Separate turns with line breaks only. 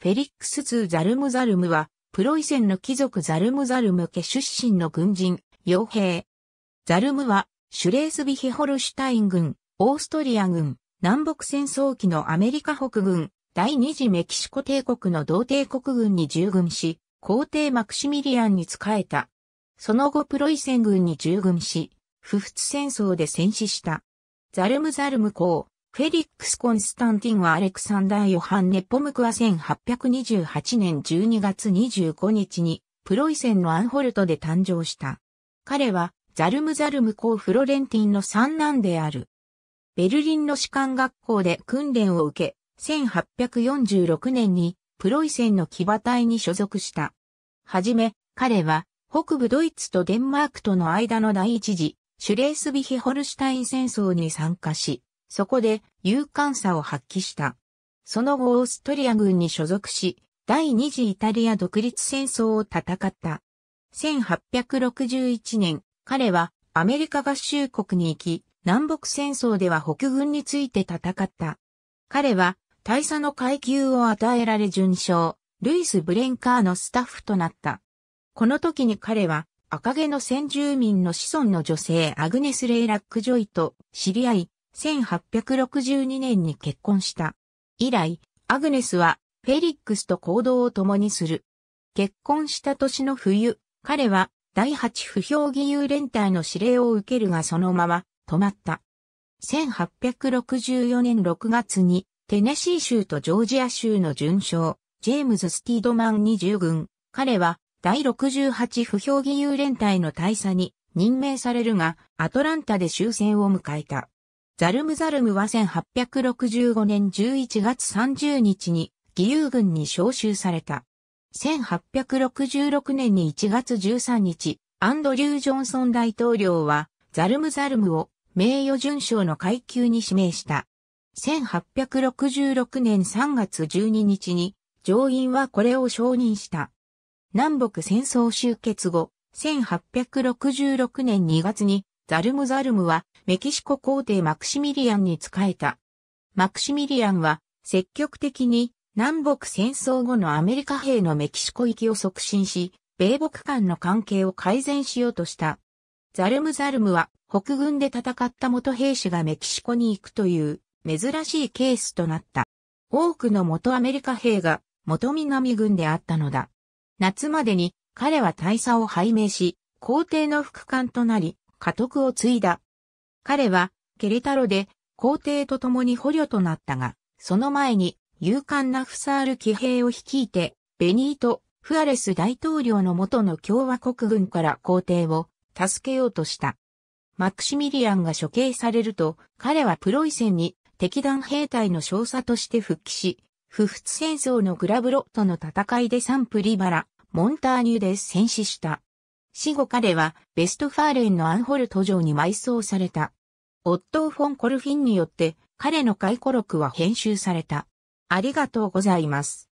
フェリックス・ツー・ザルムザルムは、プロイセンの貴族ザルムザルム家出身の軍人、傭兵。ザルムは、シュレースビヒホルシュタイン軍、オーストリア軍、南北戦争期のアメリカ北軍、第二次メキシコ帝国の同帝国軍に従軍し、皇帝マクシミリアンに仕えた。その後プロイセン軍に従軍し、不仏戦争で戦死した。ザルムザルム公、フェリックス・コンスタンティンはアレクサンダー・ヨハンネ・ポムクは1828年12月25日にプロイセンのアンホルトで誕生した。彼はザルムザルム公フロレンティンの三男である。ベルリンの士官学校で訓練を受け、1846年にプロイセンの騎馬隊に所属した。はじめ、彼は北部ドイツとデンマークとの間の第一次シュレースビヒホルシュタイン戦争に参加し、そこで勇敢さを発揮した。その後オーストリア軍に所属し、第二次イタリア独立戦争を戦った。1861年、彼はアメリカ合衆国に行き、南北戦争では北軍について戦った。彼は大佐の階級を与えられ順将、ルイス・ブレンカーのスタッフとなった。この時に彼は赤毛の先住民の子孫の女性アグネス・レイ・ラック・ジョイと知り合い、1862年に結婚した。以来、アグネスはフェリックスと行動を共にする。結婚した年の冬、彼は第8不評義勇連隊の指令を受けるがそのまま止まった。1864年6月にテネシー州とジョージア州の巡将、ジェームズ・スティードマンに従軍。彼は第68不評義勇連隊の大佐に任命されるが、アトランタで終戦を迎えた。ザルムザルムは1865年11月30日に義勇軍に召集された。1866年に1月13日、アンドリュー・ジョンソン大統領はザルムザルムを名誉順将の階級に指名した。1866年3月12日に上院はこれを承認した。南北戦争終結後、1866年2月にザルムザルムはメキシコ皇帝マクシミリアンに仕えた。マクシミリアンは積極的に南北戦争後のアメリカ兵のメキシコ行きを促進し、米北間の関係を改善しようとした。ザルムザルムは北軍で戦った元兵士がメキシコに行くという珍しいケースとなった。多くの元アメリカ兵が元南軍であったのだ。夏までに彼は大佐を拝命し、皇帝の副官となり、家督を継いだ。彼は、ケレタロで、皇帝と共に捕虜となったが、その前に、勇敢なフサール騎兵を率いて、ベニート・フアレス大統領の元の共和国軍から皇帝を助けようとした。マクシミリアンが処刑されると、彼はプロイセンに敵団兵隊の少佐として復帰し、不仏戦争のグラブロとの戦いでサンプリバラ、モンターニュで戦死した。死後彼はベストファーレンのアンホルト城に埋葬された。オットー・フォン・コルフィンによって彼の回顧録は編集された。ありがとうございます。